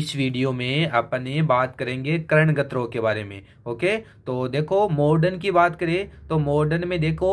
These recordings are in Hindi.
इस वीडियो में अपन बात करेंगे करण गत्रो के बारे में ओके तो देखो मॉडर्न की बात करें तो मॉडर्न में देखो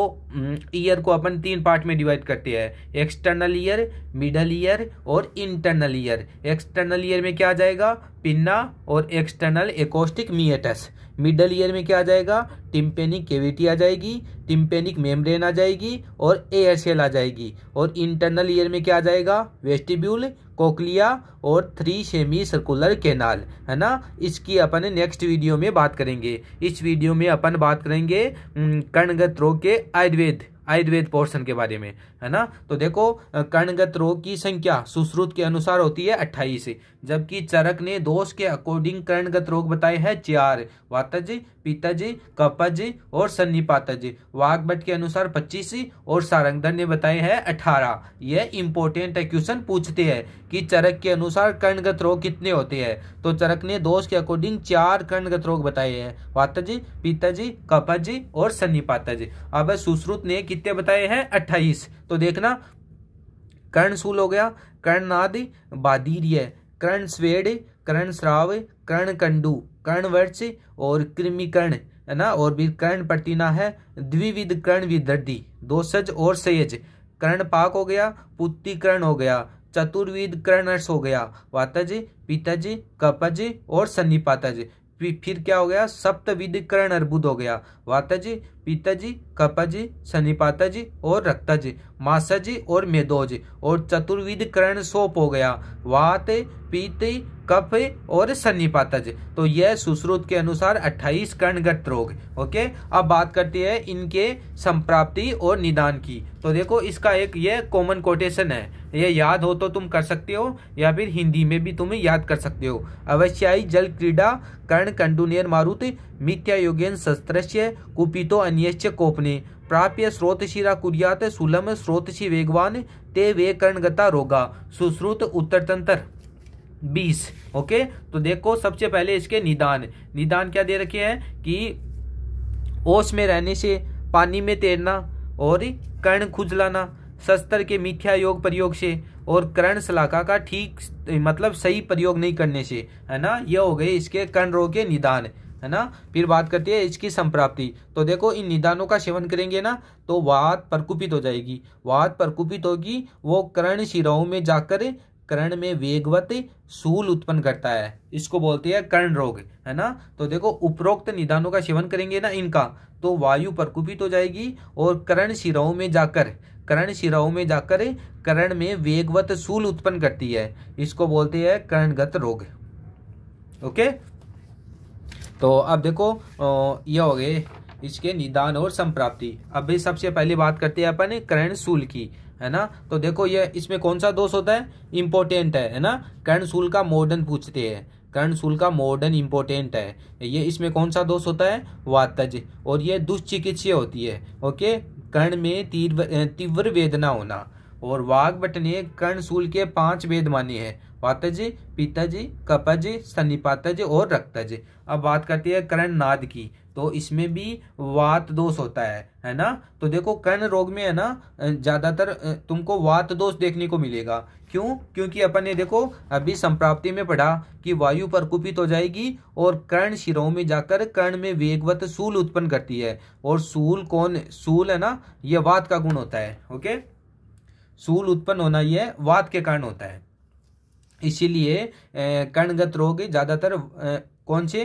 ईयर को अपन तीन पार्ट में डिवाइड करते हैं एक्सटर्नल ईयर मिडल ईयर और इंटरनल ईयर एक्सटर्नल ईयर में क्या आ जाएगा पिन्ना और external acoustic meatus middle ear में क्या आ जाएगा टिम्पेनिक केविटी आ जाएगी टिम्पेनिक मेम्ब्रेन आ जाएगी और एयर सेल आ जाएगी और इंटरनल ईयर में क्या आ जाएगा वेस्टिब्यूल कोकलिया और थ्री सेमी सर्कुलर केनाल है ना इसकी अपन नेक्स्ट वीडियो में बात करेंगे इस वीडियो में अपन बात करेंगे कर्णगत रोग के आयुर्वेद आयुर्वेद पोर्शन के बारे में है ना तो देखो कर्णगत रोग की संख्या सुश्रुत के अनुसार होती है अट्ठाईस जबकि चरक ने दोष के अकॉर्डिंग कर्णगत रोग बताए हैं चार वातज पीतज कपज और सन्निपातज वाकभट के अनुसार पच्चीस और सारंगधर ने बताए हैं अठारह यह इंपॉर्टेंट क्वेश्चन पूछते हैं कि चरक के अनुसार कर्णगत रोग कितने होते हैं तो चरक ने दोष के अकॉर्डिंग चार कर्णगत रोग बताए हैं वातज पीतज कपज और सन्निपातज अब सुश्रुत ने कितने कितने बताए हैं अट्ठाईस तो देखना कर्णसूल हो गया कर्णनाद बादीर्य कर्ण स्वेड कर्ण श्राव कर्ण कंडू वर्ष और कृमिकर्ण है ना और भी कर्ण पटिना है द्विविध कर्ण विदर्दी दो सज और सयज कर्ण पाक हो गया पुत्रिकर्ण हो गया चतुर्विध कर्णर्ष हो गया वातज पितज कपज और सन्निपातज फिर क्या हो गया सप्तविधिकरण अर्बुद हो गया वाताजी जी कपाजी शनिपाताजी और मासा जी और मेदोजी और चतुर्विधिकरण सोप हो गया वात पीते कफ और सन्नीपातज तो यह सुश्रुत के अनुसार 28 कर्णगत रोग ओके अब बात करते हैं इनके संप्राप्ति और निदान की तो देखो इसका एक यह कॉमन कोटेशन है ये याद हो तो तुम कर सकते हो या फिर हिंदी में भी तुम याद कर सकते हो अवश्याई जल क्रीडा कर्ण कंडुनेर मारुत मिथ्या योगेन शस्त्र कुपितो अन्य कोपने प्राप्य स्रोतशिरा कुरियात सुलम स्रोतशी वेगवान ते वे कर्णगता रोगा सुश्रुत उत्तर तंत्र बीस ओके तो देखो सबसे पहले इसके निदान निदान क्या दे रखे हैं कि ओस में रहने से पानी में तैरना और कर्ण खुजलाना शस्त्र के मिथ्या योग प्रयोग से और कर्ण शलाका का ठीक मतलब सही प्रयोग नहीं करने से है ना यह हो गए इसके कर्ण रोग के निदान है ना फिर बात करती है इसकी संप्राप्ति तो देखो इन निदानों का सेवन करेंगे ना तो वात प्रकुपित हो जाएगी वात प्रकुपित होगी वो कर्ण शिराओं में जाकर कर्ण में वेगवत सूल उत्पन्न करता है इसको बोलते हैं कर्ण रोग है ना तो देखो उपरोक्त निदानों का सेवन करेंगे ना इनका तो वायु प्रकुपित हो जाएगी और कर्ण शिराओं में जाकर कर्ण शिराओं में जाकर कर्ण में वेगवत सूल उत्पन्न करती है इसको बोलते हैं कर्णगत रोग ओके तो अब देखो यह हो गए इसके निदान और संप्राप्ति अब सबसे पहले बात करते हैं अपन कर्ण सूल की है ना तो देखो ये इसमें कौन सा दोष होता है इम्पोर्टेंट है है ना कर्णशूल का मॉडर्न पूछते हैं कर्णशूल का मॉडर्न इम्पोर्टेंट है ये इसमें कौन सा दोष होता है वातज और ये दुष्चिकित्सीय होती है ओके कर्ण में तीव्र तीव्र वेदना होना और वाघ ने कर्णशूल के पांच वेद माने हैं वातज पीतज कपज सन्निपातज और रक्तज अब बात करती है करण नाद की तो इसमें भी वात दोष होता है है ना तो देखो कर्ण रोग में है ना ज़्यादातर तुमको वात दोष देखने को मिलेगा क्यों क्योंकि अपन ने देखो अभी संप्राप्ति में पढ़ा कि वायु प्रकुपित हो जाएगी और कर्ण शिरों में जाकर कर्ण में वेगवत सूल उत्पन्न करती है और सूल कौन सूल है ना यह वात का गुण होता है ओके सूल उत्पन्न होना यह वात के कारण होता है इसीलिए कर्णगत रोग ज़्यादातर कौन से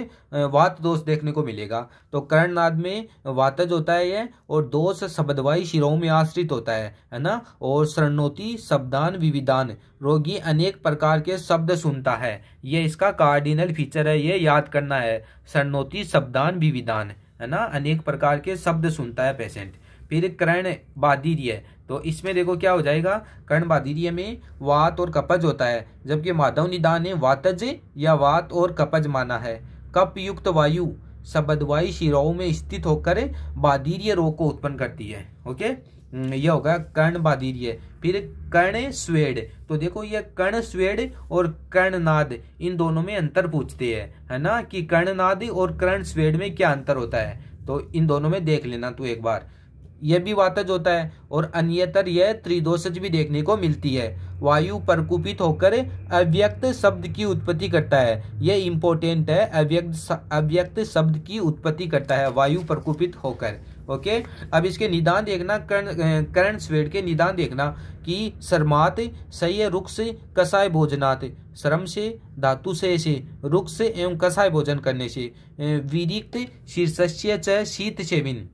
वात दोष देखने को मिलेगा तो कर्णनाद में वातज होता है यह और दोष शब्दवाई शिरों में आश्रित होता है है ना और शरणोती शब्दान विविधान रोगी अनेक प्रकार के शब्द सुनता है ये इसका कार्डिनल फीचर है ये याद करना है शरणोती शब्दान विविधान है ना अनेक प्रकार के शब्द सुनता है पेशेंट फिर कर्ण बादीर्य तो इसमें देखो क्या हो जाएगा कर्ण बादीर्य में वात और कपज होता है जबकि माधव निदान ने वातज या वात और कपज माना है कप युक्त वायु सबदवाई शिराओं में स्थित होकर बादीर्य रोग को उत्पन्न करती है ओके हम्म, यह होगा कर्ण बादीर्य फिर कर्ण स्वेड तो देखो यह कर्ण स्वेड और कर्णनाद इन दोनों में अंतर पूछते हैं है ना कि कर्णनाद और कर्ण स्वेड में क्या अंतर होता है तो इन दोनों में देख लेना तू एक बार यह भी वातज होता है और अन्यतर यह त्रिदोषज भी देखने को मिलती है वायु प्रकुपित होकर अव्यक्त शब्द की उत्पत्ति करता है यह इम्पोर्टेंट है अव्यक्त अव्यक्त शब्द की उत्पत्ति करता है वायु प्रकुपित होकर ओके अब इसके निदान देखना कर्ण कर्ण स्वेड के निदान देखना कि शर्मात सय रुख से कसाय भोजनात श्रम से धातु से से रुख से एवं कसाय भोजन करने से विरिक्त शीर्षस्य च शीत सेविन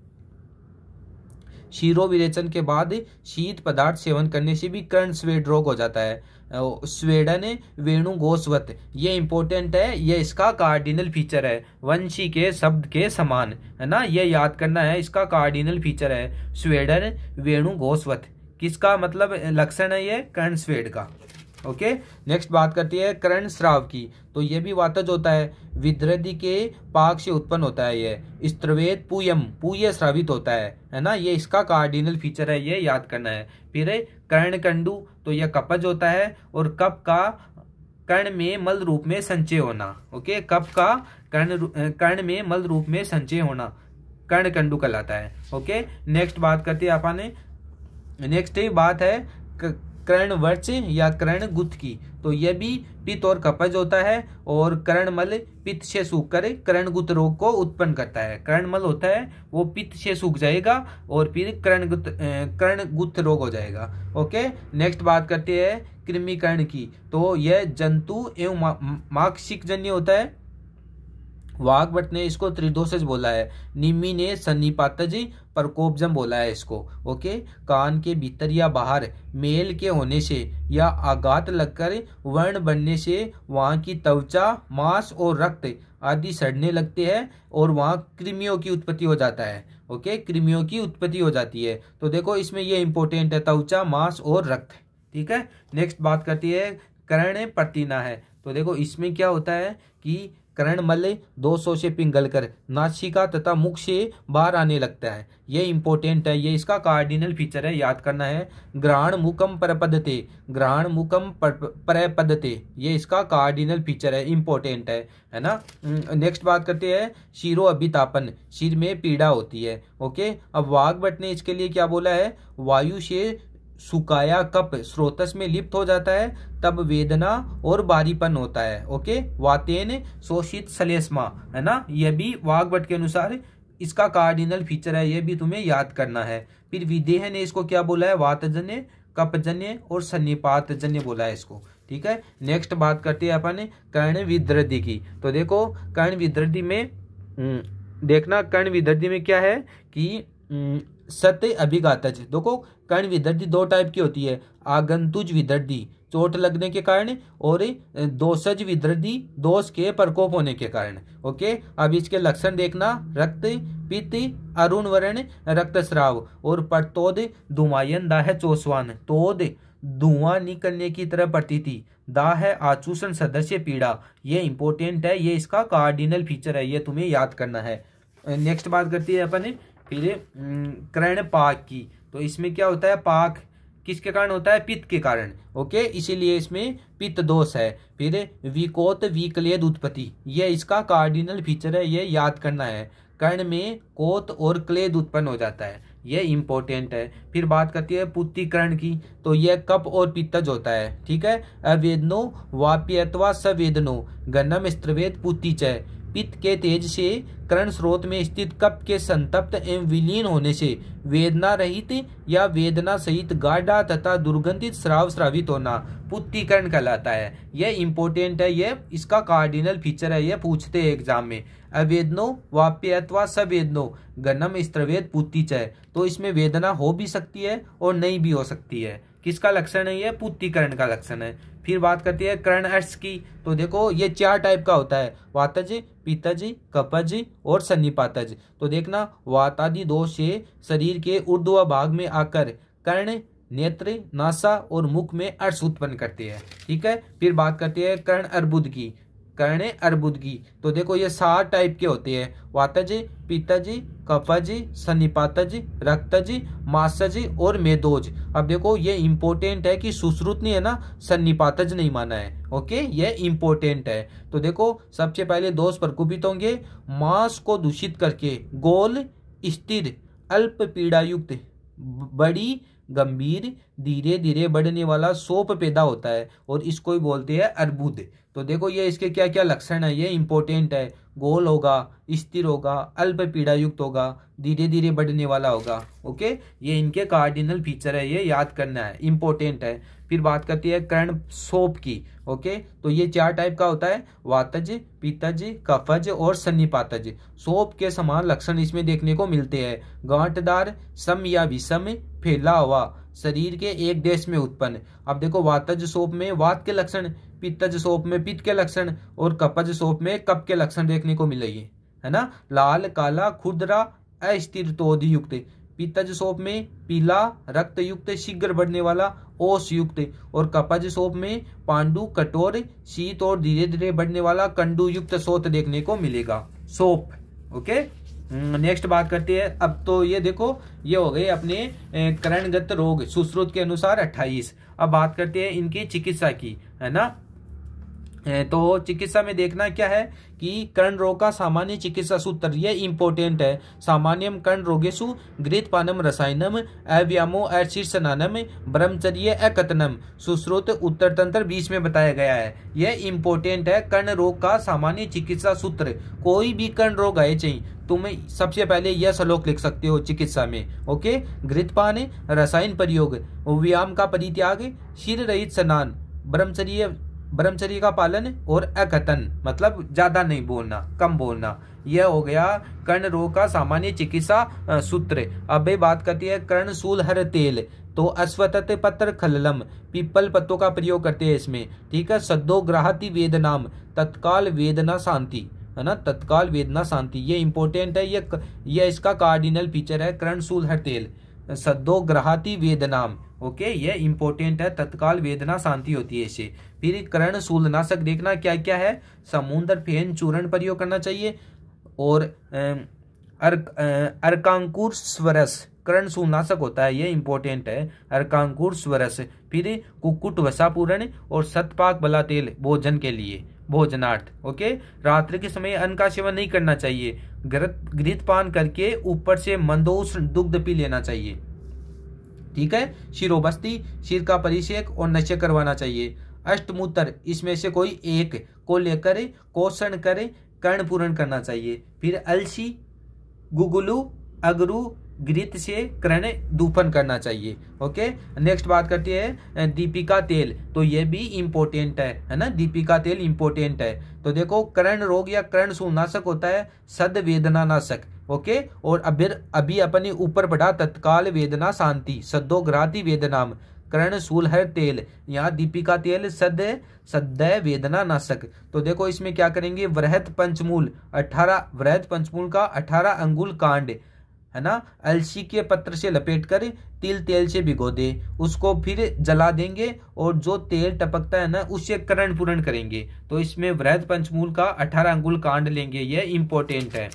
शीरो विरेचन के बाद शीत पदार्थ सेवन करने से भी कर्ण स्वेड रोग हो जाता है स्वेडन वेणु गोस्वत ये इंपॉर्टेंट है ये इसका कार्डिनल फीचर है वंशी के शब्द के समान है ना ये याद करना है इसका कार्डिनल फीचर है स्वेडन वेणु गोस्वत किसका मतलब लक्षण है ये कर्ण स्वेड का ओके नेक्स्ट बात करती है करण स्राव की तो ये भी वातज होता है विद्रदी के पाक से उत्पन्न होता है ये स्त्रवेद पूयम पूय श्रावित होता है है ना ये इसका कार्डिनल फीचर है ये याद करना है फिर है कर्ण कंडू तो यह कपज होता है और कप का कर्ण में मल रूप में संचय होना ओके कप का कर्ण कर्ण में मल रूप में संचय होना कर्ण कंडू कहलाता है ओके नेक्स्ट बात करते हैं आपा ने नेक्स्ट बात है क, करण वर्च या कर्ण गुथ की तो यह भी पित्त और कपज होता है और कर्णमल पित्त से सूख कर कर्णगुत रोग को उत्पन्न करता है कर्णमल होता है वो पित्त से सूख जाएगा और फिर कर्णगुत कर्णगुत रोग हो जाएगा ओके नेक्स्ट बात करते हैं कृमिकर्ण की तो यह जंतु एवं माक्षिक जन्य होता है वाघभट ने इसको त्रिदोषज बोला है निम्मी ने सन्नीपातज प्रकोपजम बोला है इसको ओके कान के भीतर या बाहर मेल के होने से या आघात लगकर वर्ण बनने से वहाँ की त्वचा मांस और रक्त आदि सड़ने लगते हैं और वहाँ कृमियों की उत्पत्ति हो जाता है ओके कृमियों की उत्पत्ति हो जाती है तो देखो इसमें यह इंपॉर्टेंट है त्वचा मांस और रक्त ठीक है नेक्स्ट बात करती है कर्ण प्रतिना है तो देखो इसमें क्या होता है कि करण मल्ल 200 से पिंगल कर नासिका तथा मुख से बाहर आने लगता है ये इंपॉर्टेंट है ये इसका कार्डिनल फीचर है याद करना है ग्रहण मुकम परपदते ग्रहण मुकम परपदते ये इसका कार्डिनल फीचर है इंपॉर्टेंट है है ना नेक्स्ट बात करते हैं शिरो अभितापन सिर में पीड़ा होती है ओके अब वाघ ने इसके लिए क्या बोला है वायु से सुकाया कप स्रोतस में लिप्त हो जाता है तब वेदना और बारीपन होता है ओके वातेन शोषित सलेस्मा है ना यह भी वागवट के अनुसार इसका कार्डिनल फीचर है यह भी तुम्हें याद करना है फिर विदेह ने इसको क्या बोला है वातजन्य कपजन्य और सन्निपातजन्य बोला है इसको ठीक है नेक्स्ट बात करते हैं अपन कर्ण विद्रदि की तो देखो कर्ण विद्रदि में हम्म, देखना कर्ण विद्रदि में क्या है कि हम्म, सत्य अभिघातज देखो कर्ण विदर्धि दो टाइप की होती है आगंतुज विदर्दी चोट लगने के कारण और दोषज विदर्दी दोष के प्रकोप होने के कारण ओके अब इसके लक्षण देखना रक्त पित्त अरुण वर्ण रक्तस्राव और परतोद दुमायन दाह चोसवान तोद धुआं निकलने की तरह पड़ती थी दाह आचूषण सदस्य पीड़ा ये इंपॉर्टेंट है ये इसका कार्डिनल फीचर है ये तुम्हें याद करना है नेक्स्ट बात करती है अपन फिर क्रण पाक की तो इसमें क्या होता है पाक किसके कारण होता है पित्त के कारण ओके इसीलिए इसमें पित्त दोष है फिर विकोत विकलेद उत्पत्ति यह इसका कार्डिनल फीचर है यह याद करना है कर्ण में कोत और क्लेद उत्पन्न हो जाता है यह इम्पोर्टेंट है फिर बात करती है पुत्तीकरण की तो यह कप और पित्तज होता है ठीक है अवेदनो वाप्यत्वा सवेदनो गन्नम स्त्रवेद पुत्तीचय पित्त के तेज से करण स्रोत में स्थित कप के संतप्त एवं विलीन होने से वेदना रहित या वेदना सहित गाढ़ा तथा दुर्गंधित श्राव श्रावित होना पुत्तीकरण कहलाता है यह इम्पोर्टेंट है यह इसका कार्डिनल फीचर है यह पूछते हैं एग्जाम में अवेदनो वाप्य अथवा सवेदनो गनम स्त्रवेद पुत्तीच है तो इसमें वेदना हो भी सकती है और नहीं भी हो सकती है किसका लक्षण है ये पुत्तीकरण का लक्षण है फिर बात करती है कर्ण अर्श की तो देखो ये चार टाइप का होता है वातज पीतज कपज और सन्निपातज तो देखना वातादि दोष से शरीर के ऊर्ध्व भाग में आकर कर्ण नेत्र नासा और मुख में अर्श उत्पन्न करते हैं ठीक है फिर बात करते हैं कर्ण अर्बुद की कहने अर्बुदगी तो देखो ये सात टाइप के होते हैं वाताजी पिताजी कफाजी सनिपाताजी रक्ताजी मासाजी और मेदोज अब देखो ये इम्पोर्टेंट है कि सुश्रुत नहीं है ना सन्निपातज नहीं माना है ओके ये इम्पोर्टेंट है तो देखो सबसे पहले दोष प्रकोपित होंगे मांस को दूषित करके गोल स्थिर अल्प पीड़ायुक्त बड़ी गंभीर धीरे धीरे बढ़ने वाला सोप पैदा होता है और इसको ही बोलते हैं अर्बुद तो देखो ये इसके क्या क्या लक्षण है ये इंपॉर्टेंट है गोल होगा स्थिर होगा अल्प पीड़ा युक्त होगा धीरे धीरे बढ़ने वाला होगा ओके ये इनके कार्डिनल फीचर है ये याद करना है इंपॉर्टेंट है फिर बात करती है कर्ण सोप की ओके तो ये चार टाइप का होता है वातज पीतज कफज और सन्निपातज सोप के समान लक्षण इसमें देखने को मिलते हैं गांठदार सम या विषम फैला हुआ शरीर के एक देश में उत्पन्न अब देखो वातज सोप में वात के लक्षण पित्तज सोप में पित्त के लक्षण और कपज सोप में कप के लक्षण देखने को मिलेगी है ना लाल काला खुदरा अस्थिर युक्त पीतज सोप में पीला रक्त युक्त शीघ्र बढ़ने वाला ओस युक्त और कपज सोप में पांडु कठोर शीत और धीरे धीरे बढ़ने वाला कंडू युक्त सोत देखने को मिलेगा सोप ओके नेक्स्ट हम्म, बात करते हैं अब तो ये देखो ये हो गए अपने करणगत रोग सुश्रुत के अनुसार 28 अब बात करते हैं इनकी चिकित्सा की है ना तो चिकित्सा में देखना क्या है कि कर्ण रोग का सामान्य चिकित्सा सूत्र यह इम्पोर्टेंट है सामान्यम कर्ण रोगेशु पानम रसायनम अव्यामो अशीर्षनानम ब्रह्मचर्य अकथनम सुश्रोत उत्तर तंत्र बीच में बताया गया है यह इम्पोर्टेंट है कर्ण रोग का सामान्य चिकित्सा सूत्र कोई भी कर्ण रोग आए चाहिए तुम सबसे पहले यह श्लोक लिख सकते हो चिकित्सा में ओके घृतपान रसायन प्रयोग व्याम का परित्याग शिर रहित स्नान ब्रह्मचर्य ब्रह्मचर्य का पालन और अकथन मतलब ज्यादा नहीं बोलना कम बोलना यह हो गया कर्ण रोग का सामान्य चिकित्सा सूत्र अब बात करती है कर्ण हर तेल तो अश्वत पत्र खललम पीपल पत्तों का प्रयोग करते हैं इसमें ठीक है सद्दो ग्राहति वेदनाम तत्काल वेदना शांति है ना तत्काल वेदना शांति ये इंपॉर्टेंट है ये यह इसका कार्डिनल फीचर है कर्ण हर तेल सद्दो ग्राहति वेदनाम ओके ये इंपॉर्टेंट है तत्काल वेदना शांति होती है इसे फिर कर्ण शूलनाशक देखना क्या क्या है समुद्र फेन चूर्ण प्रयोग करना चाहिए और अर्क अर्कांकुर स्वरस करण सूलनाशक होता है ये इंपॉर्टेंट है अर्कांकुर स्वरस फिर वसा पूरण और सतपाक बला तेल भोजन के लिए भोजनार्थ ओके रात्रि के समय अन्न का सेवन नहीं करना चाहिए घृत पान करके ऊपर से मंदोष्ण दुग्ध पी लेना चाहिए ठीक है शिरोबस्ती शिर का परिषेक और नशे करवाना चाहिए अष्टमूत्र इसमें से कोई एक को लेकर कोषण करें कर्ण पूर्ण करना चाहिए फिर अलसी गुगुलू अगरु ग्रीत से कर्ण दूपन करना चाहिए ओके नेक्स्ट बात करते हैं दीपिका तेल तो ये भी इम्पोर्टेंट है है ना दीपिका तेल इम्पोर्टेंट है तो देखो कर्ण रोग या कर्ण सुनाशक होता है सद वेदना नाशक ओके और अभी अभी अपने ऊपर पढ़ा तत्काल वेदना शांति सदोग्राति वेदनाम करण सूलहर तेल यहाँ दीपिका तेल सद सदैव वेदना नाशक तो देखो इसमें क्या करेंगे वृहत पंचमूल अठारह वृहत पंचमूल का अठारह अंगुल कांड है ना अलसी के पत्र से लपेट कर तिल तेल से भिगो दे उसको फिर जला देंगे और जो तेल टपकता है ना उससे करण पूर्ण करेंगे तो इसमें वृहद पंचमूल का अठारह अंगुल कांड लेंगे ये इम्पोर्टेंट है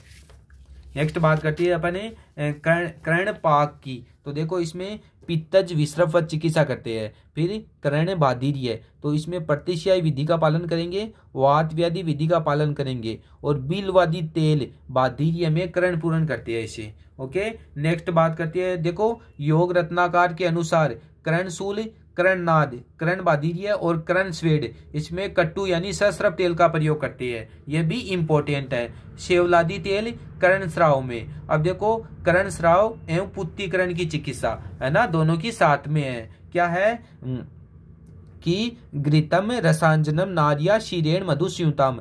नेक्स्ट बात करती है अपने कर्ण कर्ण पाक की तो देखो इसमें पित्तज विश्रफ चिकित्सा करते हैं फिर करण बाधीर्य तो इसमें प्रतिशय विधि का पालन करेंगे वात व्याधि विधि का पालन करेंगे और बिलवादी तेल बाधीर्य में करण पूर्ण करते हैं इसे ओके नेक्स्ट बात करते हैं देखो योग रत्नाकार के अनुसार करणशूल करण नाद करण बादीरिया और करण स्वेड इसमें कट्टू यानी सस्रव तेल का प्रयोग करते हैं यह भी इम्पोर्टेंट है शेवलादी तेल करण स्राव में अब देखो करण स्राव एवं पुत्तीकरण की चिकित्सा है ना दोनों की साथ में है क्या है कि घृतम रसांजनम नारिया शीरेण मधु स्यूतम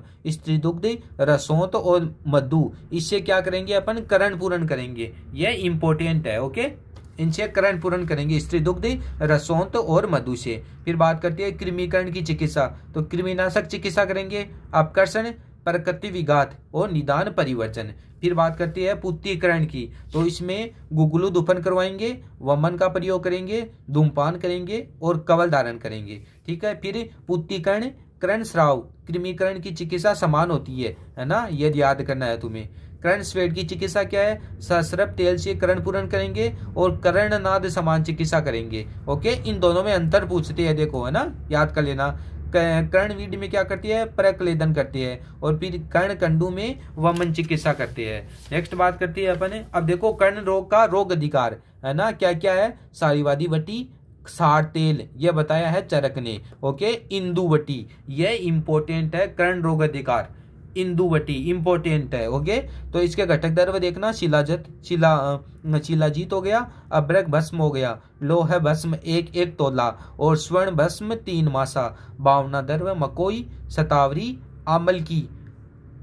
दुग्ध रसोत और मधु इससे क्या करेंगे अपन करण पूरण करेंगे यह इम्पोर्टेंट है ओके इनसे करण पूर्ण करेंगे स्त्री दुग्ध रसौंत और मधु से फिर बात करती है कृमिकरण की चिकित्सा तो कृमिनाशक चिकित्सा करेंगे अपकर्षण प्रकृति विघात और निदान परिवर्तन फिर बात करती है पुत्रीकरण की तो इसमें गुगलू दुफन करवाएंगे वमन का प्रयोग करेंगे धूमपान करेंगे और कवल धारण करेंगे ठीक है फिर पुत्रीकरण करण श्राव कृमिकरण की चिकित्सा समान होती है है ना यदि याद करना है तुम्हें करण स्वेट की चिकित्सा क्या है सरसरप तेल से करण पूर्ण करेंगे और करण नाद समान चिकित्सा करेंगे ओके इन दोनों में अंतर पूछते हैं देखो है ना याद कर लेना वीड में क्या करती है प्रकलेदन करती है और फिर कर्ण कंडू में वमन चिकित्सा करती है नेक्स्ट बात करती है अपन अब देखो कर्ण रोग का रोग अधिकार है ना क्या क्या है सारीवादी वटी सार तेल यह बताया है चरक ने ओके इंदुवटी यह इंपॉर्टेंट है कर्ण रोग अधिकार इंदुवटी इंपॉर्टेंट है ओके तो इसके घटक दर्व देखना शिलाजत शिला शिलाजीत हो गया अभ्रक भस्म हो गया लोह भस्म एक एक तोला और स्वर्ण भस्म तीन मासा भावना दर्व मकोई सतावरी आमल की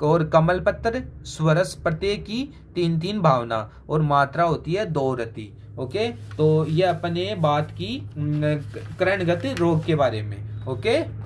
और कमल पत्र स्वरस प्रत्येक की तीन तीन भावना और मात्रा होती है दो रति ओके तो ये अपने बात की करणगत रोग के बारे में ओके